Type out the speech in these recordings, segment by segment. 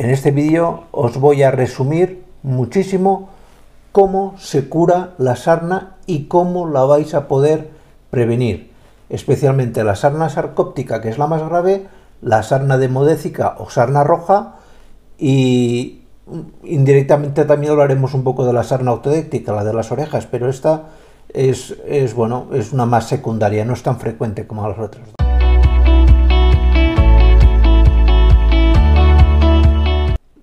En este vídeo os voy a resumir muchísimo cómo se cura la sarna y cómo la vais a poder prevenir, especialmente la sarna sarcóptica, que es la más grave, la sarna demodécica o sarna roja y indirectamente también hablaremos un poco de la sarna autodéctica, la de las orejas, pero esta es, bueno, es una más secundaria, no es tan frecuente como las otras.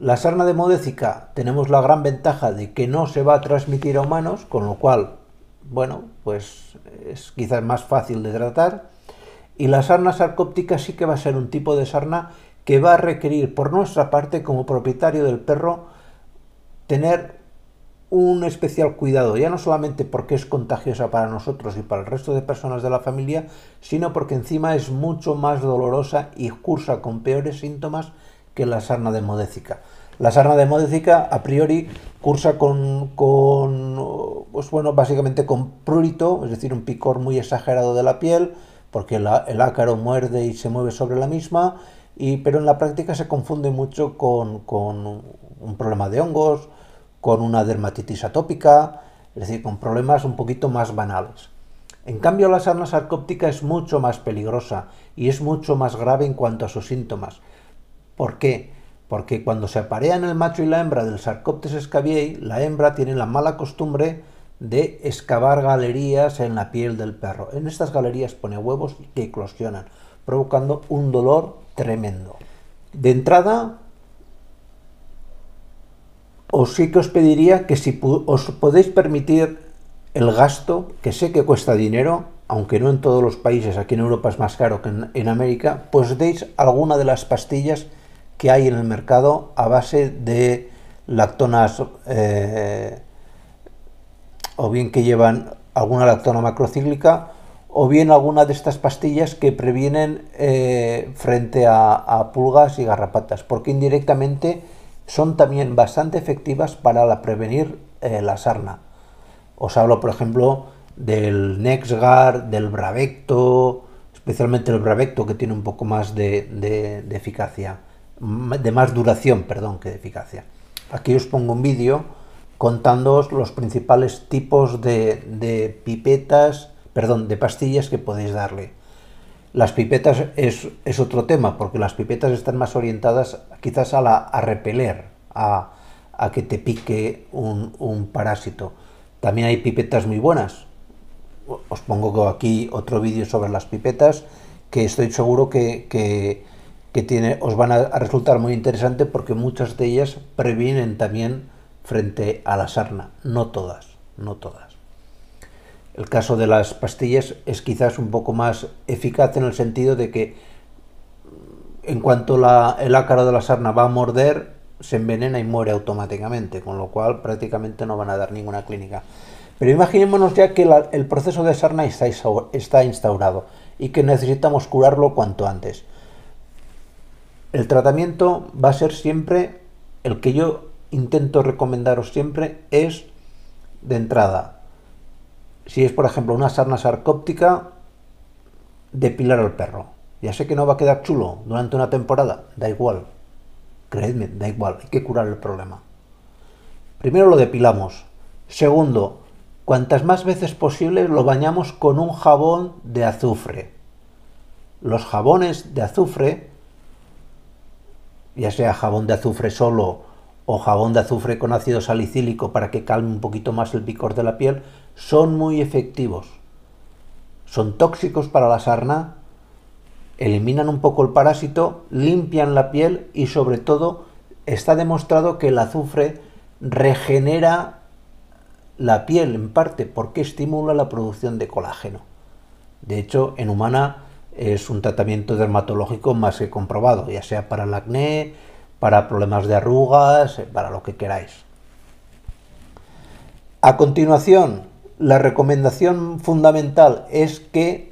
la sarna demodécica tenemos la gran ventaja de que no se va a transmitir a humanos, con lo cual, bueno, pues es quizás más fácil de tratar. Y la sarna sarcóptica sí que va a ser un tipo de sarna que va a requerir por nuestra parte como propietario del perro tener un especial cuidado, ya no solamente porque es contagiosa para nosotros y para el resto de personas de la familia, sino porque encima es mucho más dolorosa y cursa con peores síntomas que la sarna demodécica. La sarna hemodética, a priori, cursa con, pues bueno, básicamente con prurito, es decir, un picor muy exagerado de la piel, porque el ácaro muerde y se mueve sobre la misma, y, pero en la práctica se confunde mucho con, con un problema de hongos, con una dermatitis atópica, es decir, con problemas un poquito más banales. En cambio, la sarna sarcóptica es mucho más peligrosa y es mucho más grave en cuanto a sus síntomas. ¿Por qué? porque cuando se aparean el macho y la hembra del Sarcoptes scabiei, la hembra tiene la mala costumbre de excavar galerías en la piel del perro. En estas galerías pone huevos que eclosionan, provocando un dolor tremendo. De entrada, os sí que os pediría que si os podéis permitir el gasto, que sé que cuesta dinero, aunque no en todos los países, aquí en Europa es más caro que en, en América, pues deis alguna de las pastillas que hay en el mercado a base de lactonas eh, o bien que llevan alguna lactona macrocíclica o bien alguna de estas pastillas que previenen eh, frente a, pulgas y garrapatas, porque indirectamente son también bastante efectivas para prevenir eh, la sarna. Os hablo, por ejemplo, del Nexgar, del Bravecto, especialmente el Bravecto que tiene un poco más de eficacia de más duración, perdón, que de eficacia. Aquí os pongo un vídeo contándoos los principales tipos de, pipetas, perdón, de pastillas que podéis darle. Las pipetas es, otro tema, porque las pipetas están más orientadas quizás a, la, a repeler, a, a que te pique un, parásito. También hay pipetas muy buenas. Os pongo aquí otro vídeo sobre las pipetas, que estoy seguro que que tiene, os van a resultar muy interesantes porque muchas de ellas previenen también frente a la sarna, no todas, no todas. El caso de las pastillas es quizás un poco más eficaz en el sentido de que mm, en cuanto el ácaro de la sarna va a morder, se envenena y muere automáticamente, con lo cual prácticamente no van a dar ninguna clínica. Pero imaginémonos ya que el proceso de sarna está instaurado y que necesitamos curarlo cuanto antes. El tratamiento va a ser siempre el que yo intento recomendaros siempre es de entrada. Si es, por ejemplo, una sarna sarcóptica, depilar al perro. Ya sé que no va a quedar chulo durante una temporada, da igual. Creedme, da igual, hay que curar el problema. Primero lo depilamos. Segundo, cuantas más veces posible lo bañamos con un jabón de azufre. Los jabones de azufre ya sea jabón de azufre solo o jabón de azufre con ácido salicílico para que calme un poquito más el picor de la piel, son muy efectivos. Son tóxicos para la sarna, eliminan un poco el parásito, limpian la piel y sobre todo está demostrado que el azufre regenera la piel en parte porque estimula la producción de colágeno. De hecho, en humana es un tratamiento dermatológico más que comprobado, ya sea para el acné, para problemas de arrugas, eh, para lo que queráis. A continuación, la recomendación fundamental es que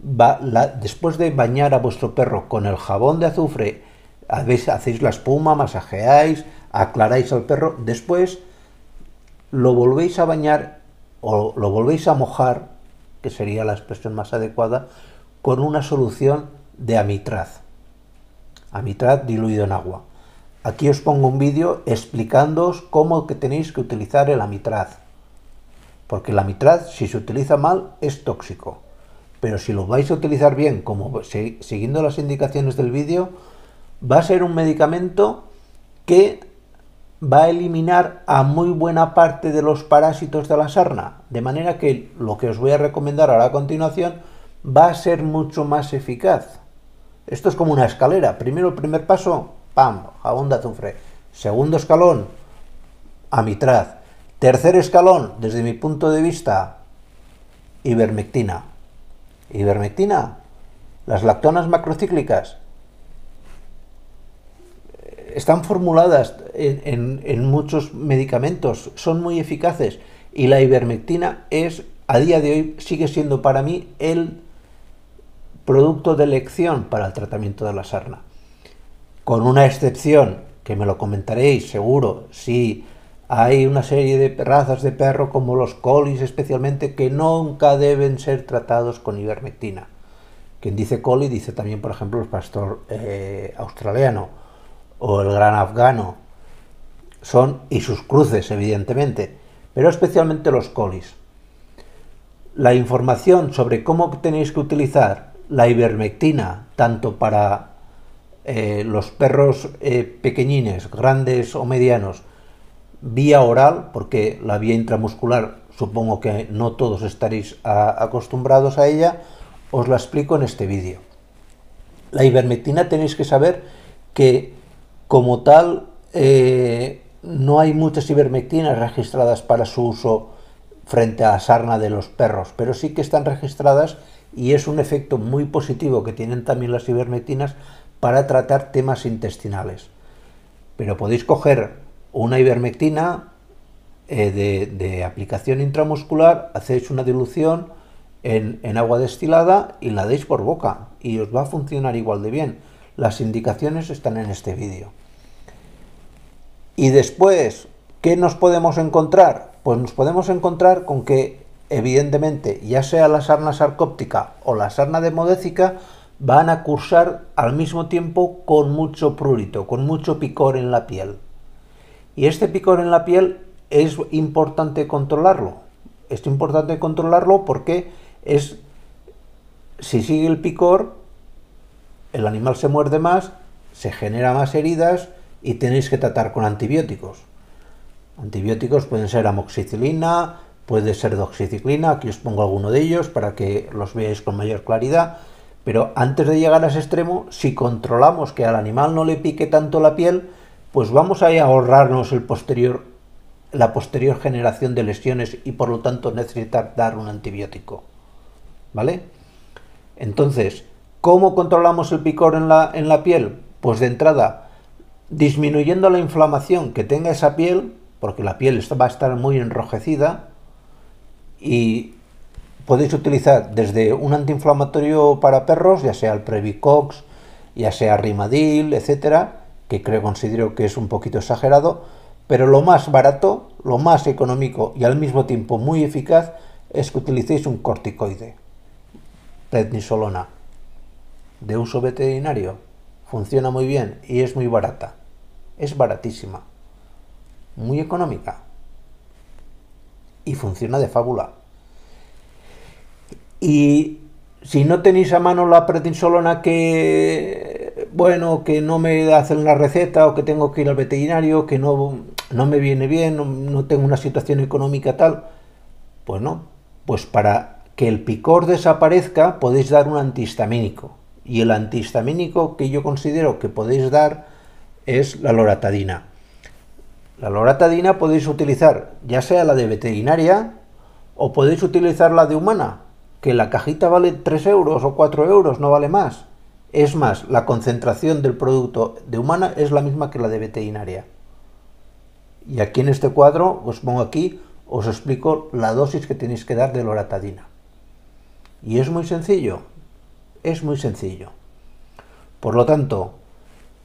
después de bañar a vuestro perro con el jabón de azufre, hacéis la espuma, masajeáis, aclaráis al perro, después lo volvéis a bañar o lo volvéis a mojar, que sería la expresión más adecuada, con una solución de amitraz. Amitraz diluido en agua. Aquí os pongo un vídeo explicándoos cómo que tenéis que utilizar el amitraz. Porque el amitraz, si se utiliza mal, es tóxico. Pero si lo vais a utilizar bien, como siguiendo las indicaciones del vídeo, va a ser un medicamento que va a eliminar a muy buena parte de los parásitos de la sarna. De manera que lo que os voy a recomendar ahora a continuación va a ser mucho más eficaz. Esto es como una escalera. Primero el primer paso, pam, jabón de azufre. Segundo escalón, amitraz Tercer escalón, desde mi punto de vista, ivermectina. Ivermectina, las lactonas macrocíclicas eh, están formuladas en, en muchos medicamentos, son muy eficaces y la ivermectina es, a día de hoy, sigue siendo para mí el producto de elección para el tratamiento de la sarna. Con una excepción, que me lo comentaréis seguro, si hay una serie de razas de perro como los colis especialmente que nunca deben ser tratados con ivermectina. Quien dice coli dice también, por ejemplo, el pastor eh, australiano o el gran afgano. Son y sus cruces, evidentemente, pero especialmente los colis. La información sobre cómo tenéis que utilizar la ivermectina, tanto para eh, los perros eh, pequeñines, grandes o medianos, vía oral, porque la vía intramuscular supongo que no todos estaréis acostumbrados a ella, os la explico en este vídeo. La ivermectina tenéis que saber que como tal eh, no hay muchas ivermectinas registradas para su uso frente a la sarna de los perros, pero sí que están registradas y es un efecto muy positivo que tienen también las ivermectinas para tratar temas intestinales. Pero podéis coger una ivermectina eh, de, aplicación intramuscular, hacéis una dilución en, en agua destilada y la deis por boca y os va a funcionar igual de bien. Las indicaciones están en este vídeo. Y después, ¿qué nos podemos encontrar? Pues nos podemos encontrar con que evidentemente, ya sea la sarna sarcóptica o la sarna demodécica, van a cursar al mismo tiempo con mucho prurito, con mucho picor en la piel. Y este picor en la piel es importante controlarlo. Es importante controlarlo porque es si sigue el picor, el animal se muerde más, se genera más heridas y tenéis que tratar con antibióticos. Antibióticos pueden ser amoxicilina, puede ser doxiciclina, aquí os pongo alguno de ellos para que los veáis con mayor claridad, pero antes de llegar a ese extremo, si controlamos que al animal no le pique tanto la piel, pues vamos a ahorrarnos el posterior, la posterior generación de lesiones y por lo tanto necesitar dar un antibiótico. ¿Vale? Entonces, ¿cómo controlamos el picor en la, en la piel? Pues de entrada, disminuyendo la inflamación que tenga esa piel, porque la piel va a estar muy enrojecida, y podéis utilizar desde un antiinflamatorio para perros, ya sea el Previcox, ya sea Rimadil, etcétera, que creo considero que es un poquito exagerado, pero lo más barato, lo más económico y al mismo tiempo muy eficaz es que utilicéis un corticoide, prednisolona, de uso veterinario. Funciona muy bien y es muy barata. Es baratísima. Muy económica y funciona de fábula. Y si no tenéis a mano la pretinsolona que, bueno, que no me hacen la receta o que tengo que ir al veterinario, que no, me viene bien, no, no tengo una situación económica tal, pues no, pues para que el picor desaparezca podéis dar un antihistamínico. Y el antihistamínico que yo considero que podéis dar es la loratadina. La loratadina podéis utilizar ya sea la de veterinaria o podéis utilizar la de humana, que la cajita vale 3 euros o 4 euros, no vale más. Es más, la concentración del producto de humana es la misma que la de veterinaria. Y aquí en este cuadro os pongo aquí, os explico la dosis que tenéis que dar de loratadina. Y es muy sencillo, es muy sencillo. Por lo tanto,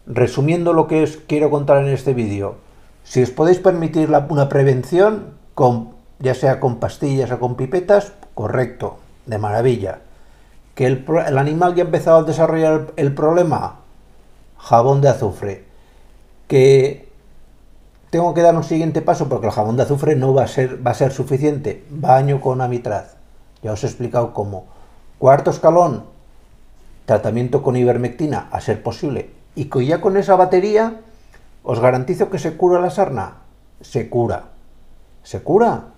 resumiendo lo que os quiero contar en este vídeo, si os podéis permitir una prevención, con, ya sea con pastillas o con pipetas, correcto, de maravilla. ¿Que el, animal ya ha empezado a desarrollar el, problema? Jabón de azufre. ¿Que tengo que dar un siguiente paso porque el jabón de azufre no va a ser, va a ser suficiente. Baño con amitraz. Ya os he explicado cómo. Cuarto escalón, tratamiento con ivermectina, a ser posible. Y que ya con esa batería ¿Os garantizo que se cura la sarna? Se cura. ¿Se cura?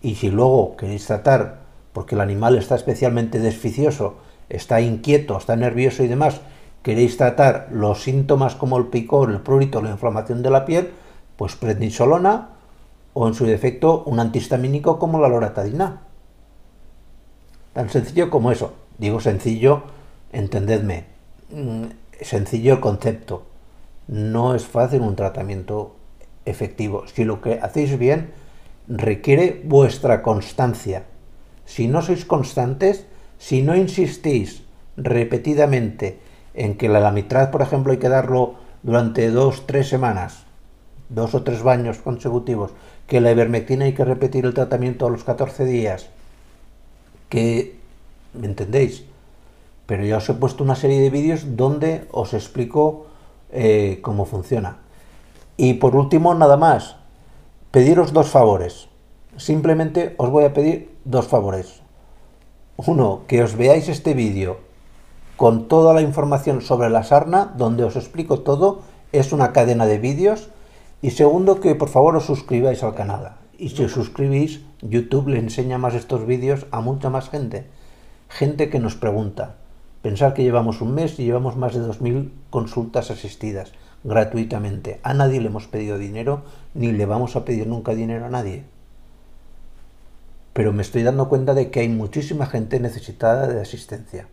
Y si luego queréis tratar, porque el animal está especialmente desficioso, está inquieto, está nervioso y demás, queréis tratar los síntomas como el picor, el prurito, la inflamación de la piel, pues prednisolona o en su defecto un antihistamínico como la loratadina. Tan sencillo como eso. Digo sencillo, entendedme. Mm, sencillo el concepto no es fácil un tratamiento efectivo. Si lo que hacéis bien requiere vuestra constancia. Si no sois constantes, si no insistís repetidamente en que la lamitraz por ejemplo, hay que darlo durante dos, tres semanas, dos o tres baños consecutivos, que la ivermectina hay que repetir el tratamiento a los 14 días, que, ¿me entendéis? Pero ya os he puesto una serie de vídeos donde os explico eh, cómo funciona. Y por último, nada más, pediros dos favores. Simplemente os voy a pedir dos favores. Uno, que os veáis este vídeo con toda la información sobre la sarna, donde os explico todo, es una cadena de vídeos. Y segundo, que por favor os suscribáis al canal. Y si os suscribís, YouTube le enseña más estos vídeos a mucha más gente. Gente que nos pregunta. Pensar que llevamos un mes y llevamos más de 2.000 consultas asistidas gratuitamente. A nadie le hemos pedido dinero, ni le vamos a pedir nunca dinero a nadie. Pero me estoy dando cuenta de que hay muchísima gente necesitada de asistencia.